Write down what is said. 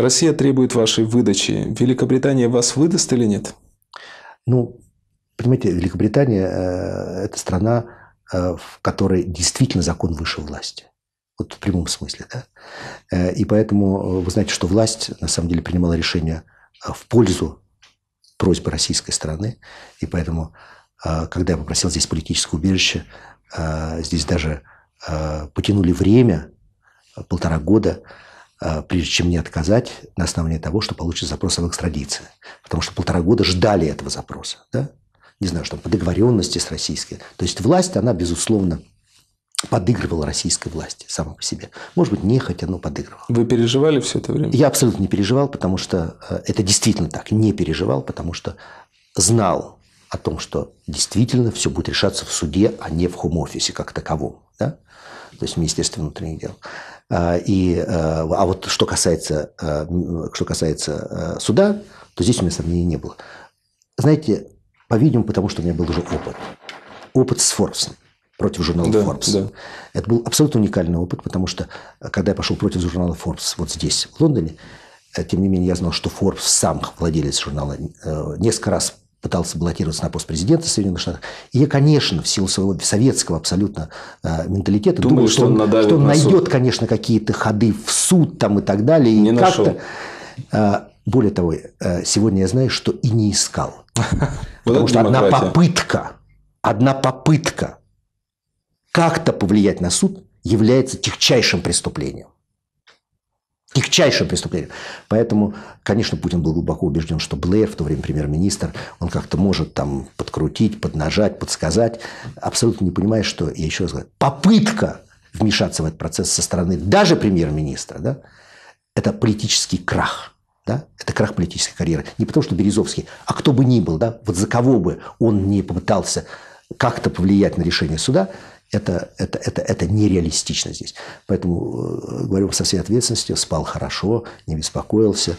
Россия требует вашей выдачи. Великобритания вас выдаст или нет? Ну, понимаете, Великобритания э, – это страна, э, в которой действительно закон выше власти. Вот в прямом смысле, да? Э, и поэтому э, вы знаете, что власть на самом деле принимала решение э, в пользу просьбы российской страны. И поэтому, э, когда я попросил здесь политическое убежище, здесь даже потянули время, полтора года – а, прежде чем не отказать на основании того, что получит запрос об экстрадиции. Потому что полтора года ждали этого запроса. Да? Не знаю, что там, по договоренности с российской. То есть власть, она, безусловно, подыгрывала российской власти сама по себе. Может быть, не хотя но подыгрывала. Вы переживали все это время? Я абсолютно не переживал, потому что э, это действительно так. Не переживал, потому что знал о том, что действительно все будет решаться в суде, а не в хом-офисе как таковом да? то есть Министерство внутренних дел. А, и, э, а вот что касается, э, что касается э, суда, то здесь у меня сомнений не было. Знаете, по-видимому, потому что у меня был уже опыт. Опыт с Форбсом против журнала да, Forbes. Да. Это был абсолютно уникальный опыт, потому что когда я пошел против журнала Forbes вот здесь, в Лондоне, тем не менее, я знал, что Forbes сам владелец журнала несколько раз пытался баллотироваться на пост президента Соединенных Штатов. И конечно, в силу своего советского абсолютно э, менталитета думал, думаю что, он, что он на найдет, суд. конечно, какие-то ходы в суд там и так далее. Не как нашел. Э, более того, э, сегодня я знаю, что и не искал. Потому что одна попытка, одна попытка как-то повлиять на суд является тягчайшим преступлением. Дикчайшее преступление. Поэтому, конечно, Путин был глубоко убежден, что Блэр, в то время премьер-министр, он как-то может там подкрутить, поднажать, подсказать, абсолютно не понимая, что, я еще раз говорю, попытка вмешаться в этот процесс со стороны даже премьер-министра, да, это политический крах. Да? Это крах политической карьеры. Не потому, что Березовский, а кто бы ни был, да, вот за кого бы он не попытался как-то повлиять на решение суда, это, это, это, это нереалистично здесь. Поэтому, э, говорю, со всей ответственностью, спал хорошо, не беспокоился.